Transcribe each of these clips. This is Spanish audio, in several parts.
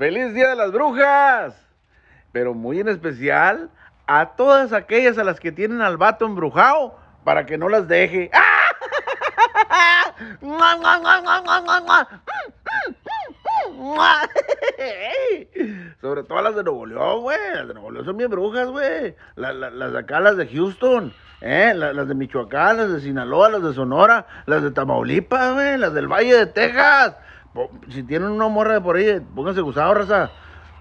Feliz Día de las Brujas, pero muy en especial a todas aquellas a las que tienen al vato embrujado para que no las deje. ¡Ah! Sobre todo las de Nuevo León, güey. Las de Nuevo León son bien brujas, güey. Las, de acá, las de Houston, ¿eh? las, las, de Michoacán, las de Sinaloa, las de Sonora, las de Tamaulipas, güey. Las del Valle de Texas si tienen una morra de por ahí, pónganse gusados, raza.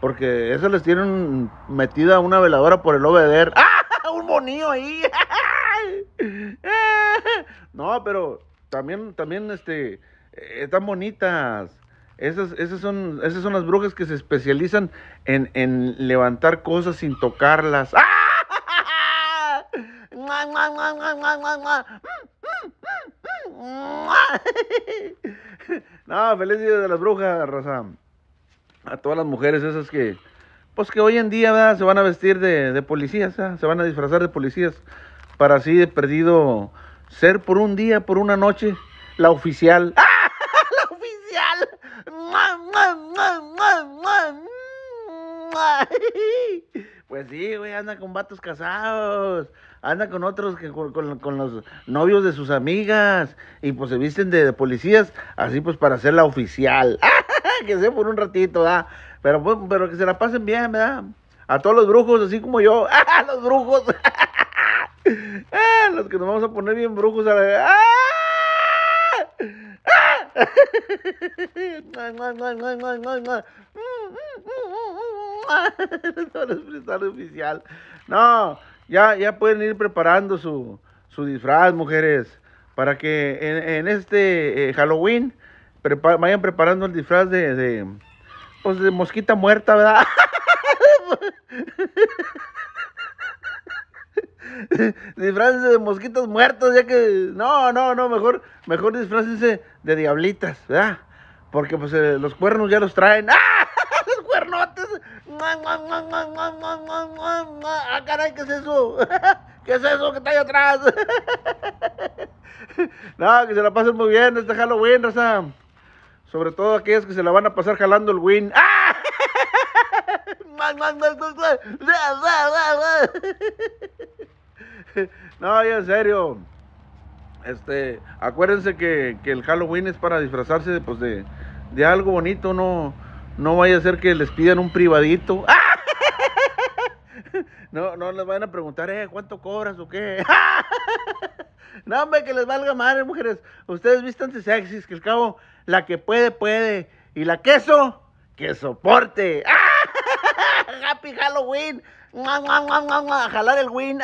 Porque eso les tienen metida una veladora por el obeder. ¡Ah! Un bonío ahí. no, pero también, también, este, eh, están bonitas. Esas, esas, son, esas son las brujas que se especializan en, en levantar cosas sin tocarlas. ¡Ah! no, feliz día de las brujas, Rosa. A todas las mujeres esas que, pues que hoy en día ¿verdad? se van a vestir de, policías, ¿verdad? se van a disfrazar de policías para así de perdido ser por un día, por una noche, la oficial. ¡La oficial! ¡Mua, Pues sí, güey, anda con vatos casados, anda con otros que con, los novios de sus amigas y pues se visten de, policías, así pues para hacerla oficial. que sea por un ratito, ¿verdad? Pero, pues, pero que se la pasen bien, ¿verdad? A todos los brujos, así como yo. ¡Ah, los brujos! ¡Ah, los que nos vamos a poner bien brujos a la... ¡Ah! ¡Ah! oficial. No, ya, pueden ir preparando su, disfraz, mujeres, para que en, este eh, Halloween vayan preparando el disfraz de, de, pues de mosquita muerta, ¿verdad? disfraces de mosquitos muertos, ya que no, no, no, mejor, mejor disfrácense de diablitas, ¿verdad? Porque pues eh, los cuernos ya los traen. ¡Ah! Ah, caray, ¿qué es eso? ¿Qué es eso que está ahí atrás? no, que se la pasen muy bien este Halloween, raza. Sobre todo aquellos que se la van a pasar jalando el win. ¡Ah! No, ya en serio. Este, acuérdense que, que, el Halloween es para disfrazarse pues de, de algo bonito, no, no vaya a ser que les pidan un privadito. No, no les van a preguntar, eh, ¿cuánto cobras o qué? No, hombre, que les valga madre, mujeres. Ustedes vístanse sexys, que al cabo, la que puede, puede. Y la queso, que soporte. Happy Halloween. A jalar el win.